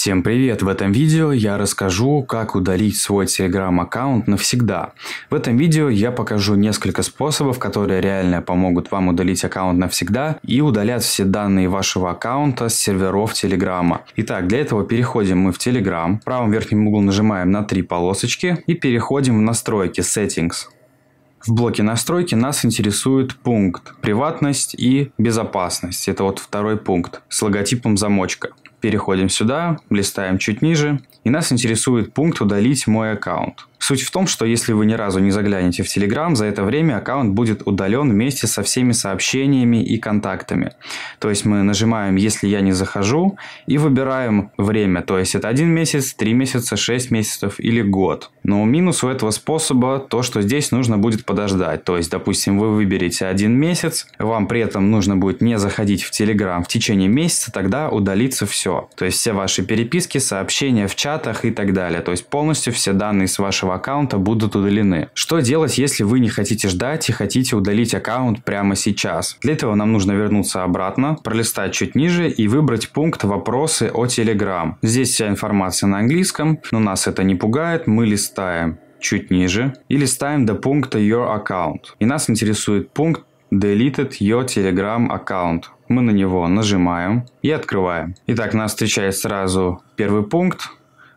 Всем привет! В этом видео я расскажу, как удалить свой Telegram аккаунт навсегда. В этом видео я покажу несколько способов, которые реально помогут вам удалить аккаунт навсегда и удалять все данные вашего аккаунта с серверов Telegram. Итак, для этого переходим мы в Telegram, в правом верхнем углу нажимаем на три полосочки и переходим в настройки Settings. В блоке настройки нас интересует пункт «Приватность» и «Безопасность». Это вот второй пункт с логотипом замочка. Переходим сюда, листаем чуть ниже, и нас интересует пункт «Удалить мой аккаунт». Суть в том, что если вы ни разу не заглянете в Telegram, за это время аккаунт будет удален вместе со всеми сообщениями и контактами. То есть мы нажимаем «Если я не захожу» и выбираем время, то есть это один месяц, три месяца, шесть месяцев или год. Но минус у этого способа то, что здесь нужно будет подождать. То есть, допустим, вы выберете один месяц, вам при этом нужно будет не заходить в Telegram в течение месяца, тогда удалится все. То есть все ваши переписки, сообщения в чатах и так далее. То есть полностью все данные с вашего вашего аккаунта будут удалены. Что делать, если вы не хотите ждать и хотите удалить аккаунт прямо сейчас? Для этого нам нужно вернуться обратно, пролистать чуть ниже и выбрать пункт «Вопросы о Telegram». Здесь вся информация на английском, но нас это не пугает, мы листаем чуть ниже и листаем до пункта Your Account. И нас интересует пункт Deleted Your Telegram Account. Мы на него нажимаем и открываем. Итак, нас встречает сразу первый пункт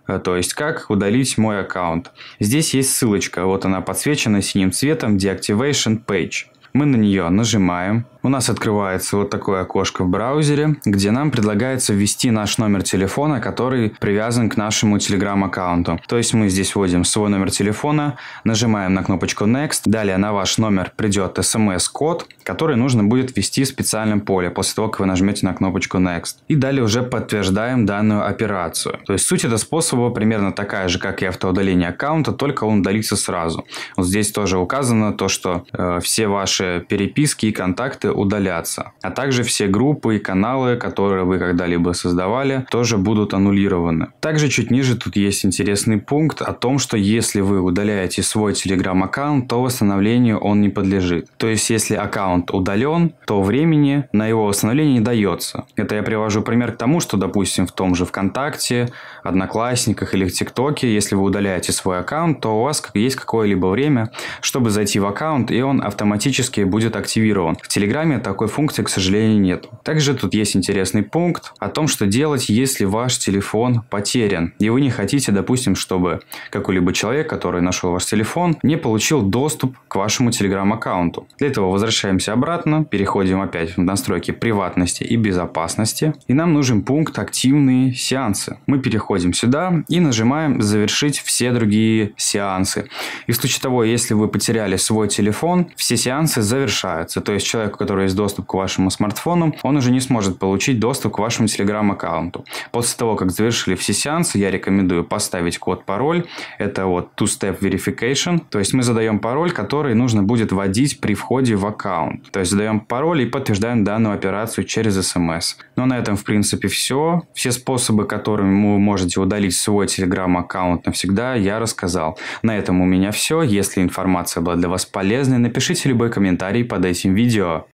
Э, то есть как удалить мой аккаунт. Здесь есть ссылочка, вот она подсвечена синим цветом Deactivation Page. Мы на нее нажимаем, у нас открывается вот такое окошко в браузере, где нам предлагается ввести наш номер телефона, который привязан к нашему Telegram-аккаунту. То есть мы здесь вводим свой номер телефона, нажимаем на кнопочку Next, далее на ваш номер придет SMS-код, который нужно будет ввести в специальном поле после того, как вы нажмете на кнопочку Next. И далее уже подтверждаем данную операцию. То есть суть этого способа примерно такая же, как и автоудаление аккаунта, только он удалится сразу. Вот здесь тоже указано то, что э, все ваши переписки и контакты удаляться. А также все группы и каналы, которые вы когда-либо создавали, тоже будут аннулированы. Также чуть ниже тут есть интересный пункт о том, что если вы удаляете свой телеграм аккаунт то восстановлению он не подлежит. То есть, если аккаунт удален, то времени на его восстановление не дается. Это я привожу пример к тому, что, допустим, в том же ВКонтакте, Одноклассниках или в ТикТоке, если вы удаляете свой аккаунт, то у вас есть какое-либо время, чтобы зайти в аккаунт, и он автоматически будет активирован. В Телеграме руками такой функции, к сожалению, нет. Также тут есть интересный пункт о том, что делать, если ваш телефон потерян, и вы не хотите, допустим, чтобы какой-либо человек, который нашел ваш телефон, не получил доступ к вашему телеграм-аккаунту. Для этого возвращаемся обратно, переходим опять в настройки приватности и безопасности, и нам нужен пункт «Активные сеансы». Мы переходим сюда и нажимаем «Завершить все другие сеансы». И в случае того, если вы потеряли свой телефон, все сеансы завершаются, то есть человек, который которой есть доступ к вашему смартфону, он уже не сможет получить доступ к вашему Telegram-аккаунту. После того, как завершили все сеансы, я рекомендую поставить код-пароль. Это вот two-step verification. То есть мы задаем пароль, который нужно будет вводить при входе в аккаунт. То есть задаем пароль и подтверждаем данную операцию через SMS. Но на этом, в принципе, все. Все способы, которыми вы можете удалить свой Telegram-аккаунт навсегда, я рассказал. На этом у меня все. Если информация была для вас полезной, напишите любой комментарий под этим видео.